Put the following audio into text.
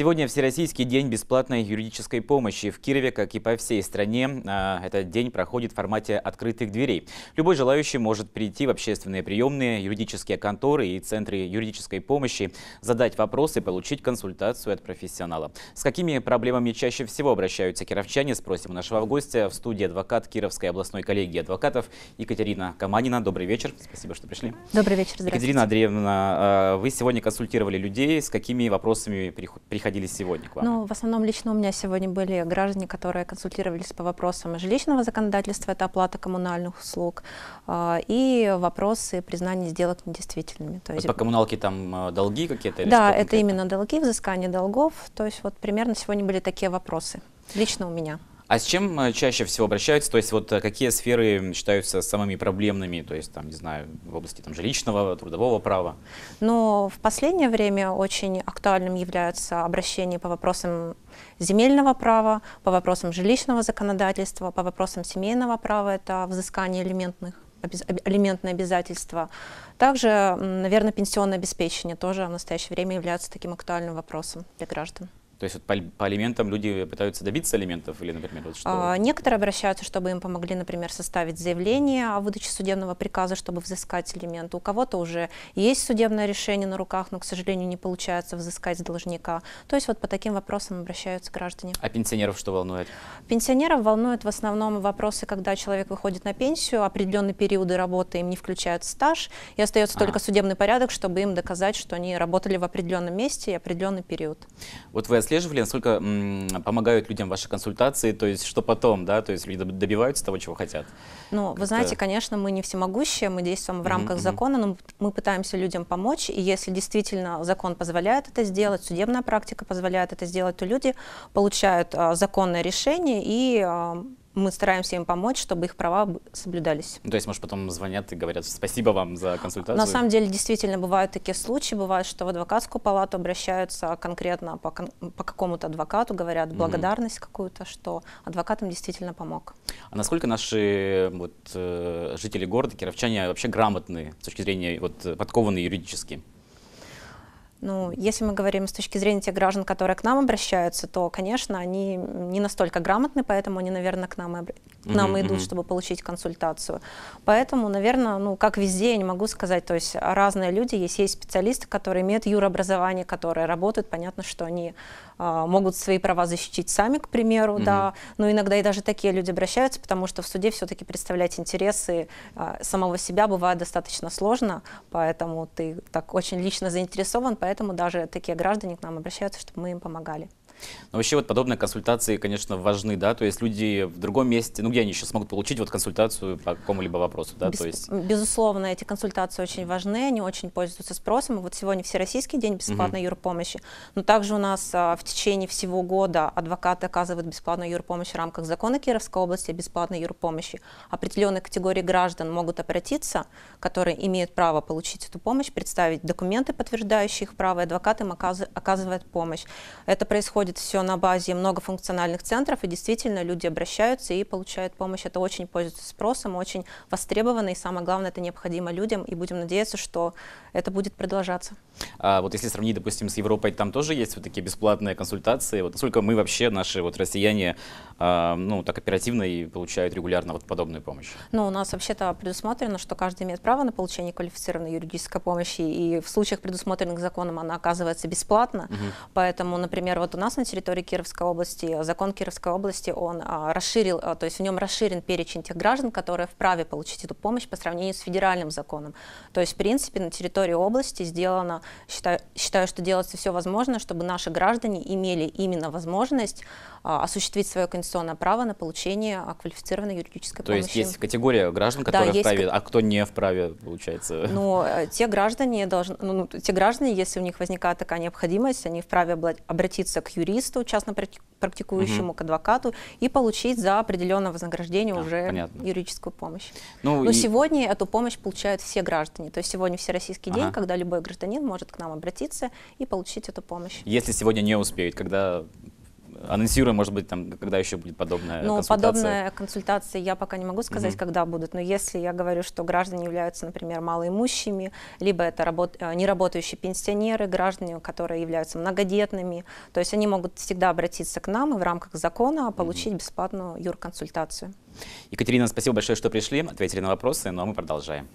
Сегодня Всероссийский день бесплатной юридической помощи. В Кирове, как и по всей стране, а, этот день проходит в формате открытых дверей. Любой желающий может прийти в общественные приемные, юридические конторы и центры юридической помощи, задать вопросы, получить консультацию от профессионала. С какими проблемами чаще всего обращаются кировчане, спросим у нашего гостя в студии адвокат Кировской областной коллегии адвокатов Екатерина Каманина. Добрый вечер, спасибо, что пришли. Добрый вечер, Екатерина Андреевна, а, вы сегодня консультировали людей, с какими вопросами приходили приходили сегодня к вам? Ну, в основном лично у меня сегодня были граждане, которые консультировались по вопросам жилищного законодательства, это оплата коммунальных услуг, а, и вопросы признания сделок недействительными. То есть... Вот по коммуналке там э, долги какие-то? Да, это именно долги, взыскание долгов, то есть вот примерно сегодня были такие вопросы лично у меня. А с чем э, чаще всего обращаются? То есть вот э, какие сферы считаются самыми проблемными? То есть там, не знаю, в области там, жилищного, трудового права? Ну, в последнее время очень актуальным являются обращения по вопросам земельного права, по вопросам жилищного законодательства, по вопросам семейного права, это взыскание элементных алиментные обязательства. Также, наверное, пенсионное обеспечение тоже в настоящее время является таким актуальным вопросом для граждан. То есть вот по, по алиментам люди пытаются добиться алиментов или, например, вот что? А, некоторые обращаются, чтобы им помогли, например, составить заявление о выдаче судебного приказа, чтобы взыскать алименты. У кого-то уже есть судебное решение на руках, но, к сожалению, не получается взыскать с должника. То есть вот по таким вопросам обращаются граждане. А пенсионеров что волнует? Пенсионеров волнуют в основном вопросы, когда человек выходит на пенсию, определенные периоды работы им не включают стаж, и остается а. только судебный порядок, чтобы им доказать, что они работали в определенном месте и определенный период. Вот вы отслеживали, насколько м, помогают людям ваши консультации, то есть что потом, да, то есть люди добиваются того, чего хотят? Ну, вы знаете, конечно, мы не всемогущие, мы действуем в рамках mm-hmm. закона, но мы пытаемся людям помочь, и если действительно закон позволяет это сделать, судебная практика позволяет это сделать, то люди получают а, законное решение и а, мы стараемся им помочь, чтобы их права соблюдались. Ну, то есть, может, потом звонят и говорят, спасибо вам за консультацию? На самом деле, действительно, бывают такие случаи. Бывает, что в адвокатскую палату обращаются а конкретно по, кон по какому-то адвокату, говорят благодарность mm -hmm. какую-то, что адвокатам действительно помог. А насколько наши вот, э, жители города, кировчане, вообще грамотные с точки зрения, вот, э, подкованные юридически? Ну, если мы говорим с точки зрения тех граждан, которые к нам обращаются, то, конечно, они не настолько грамотны, поэтому они, наверное, к нам, и, к нам mm-hmm. идут, чтобы получить консультацию. Поэтому, наверное, ну, как везде, я не могу сказать, то есть разные люди, есть, есть специалисты, которые имеют юрообразование, которые работают, понятно, что они э, могут свои права защитить сами, к примеру, mm-hmm. да, но иногда и даже такие люди обращаются, потому что в суде все-таки представлять интересы э, самого себя бывает достаточно сложно, поэтому ты так очень лично заинтересован, поэтому поэтому даже такие граждане к нам обращаются, чтобы мы им помогали. Но вообще вот подобные консультации, конечно, важны, да, то есть люди в другом месте, ну где они еще смогут получить вот консультацию по какому-либо вопросу, да, Без, то есть... Безусловно, эти консультации очень важны, они очень пользуются спросом, и вот сегодня Всероссийский день бесплатной угу. юрпомощи, но также у нас а, в течение всего года адвокаты оказывают бесплатную юрпомощь в рамках закона Кировской области о бесплатной юрпомощи. Определенные категории граждан могут обратиться, которые имеют право получить эту помощь, представить документы, подтверждающие их право, и адвокат им оказывает помощь. Это происходит происходит все на базе многофункциональных центров, и действительно люди обращаются и получают помощь. Это очень пользуется спросом, очень востребовано, и самое главное, это необходимо людям, и будем надеяться, что это будет продолжаться. А вот если сравнить, допустим, с Европой, там тоже есть вот такие бесплатные консультации. Вот насколько мы вообще, наши вот россияне, э, ну, так оперативно и получают регулярно вот подобную помощь? Ну, у нас вообще-то предусмотрено, что каждый имеет право на получение квалифицированной юридической помощи, и в случаях, предусмотренных законом, она оказывается бесплатно. Угу. Поэтому, например, вот у нас на территории Кировской области, закон Кировской области, он а, расширил, а, то есть в нем расширен перечень тех граждан, которые вправе получить эту помощь по сравнению с федеральным законом. То есть, в принципе, на территории области сделано, считаю, считаю что делается все возможное, чтобы наши граждане имели именно возможность а, осуществить свое конституционное право на получение квалифицированной юридической То помощи. То есть есть категория граждан, которые да, есть... вправе, а кто не вправе, получается? Ну, э, те граждане, должны, ну, ну, те граждане, если у них возникает такая необходимость, они вправе обратиться к юристу, юристу, частно практикующему, угу. к адвокату, и получить за определенное вознаграждение а, уже понятно. юридическую помощь. Ну, Но и... сегодня эту помощь получают все граждане. То есть сегодня Всероссийский ага. день, когда любой гражданин может к нам обратиться и получить эту помощь. Если сегодня не успеют, когда анонсируем, может быть, там, когда еще будет подобная ну, консультация? подобная консультация я пока не могу сказать, угу. когда будут, но если я говорю, что граждане являются, например, малоимущими, либо это работ... Э, неработающие пенсионеры, граждане, которые являются многодетными, то есть они могут всегда обратиться к нам и в рамках закона получить угу. бесплатную юрконсультацию. Екатерина, спасибо большое, что пришли, ответили на вопросы, но мы продолжаем.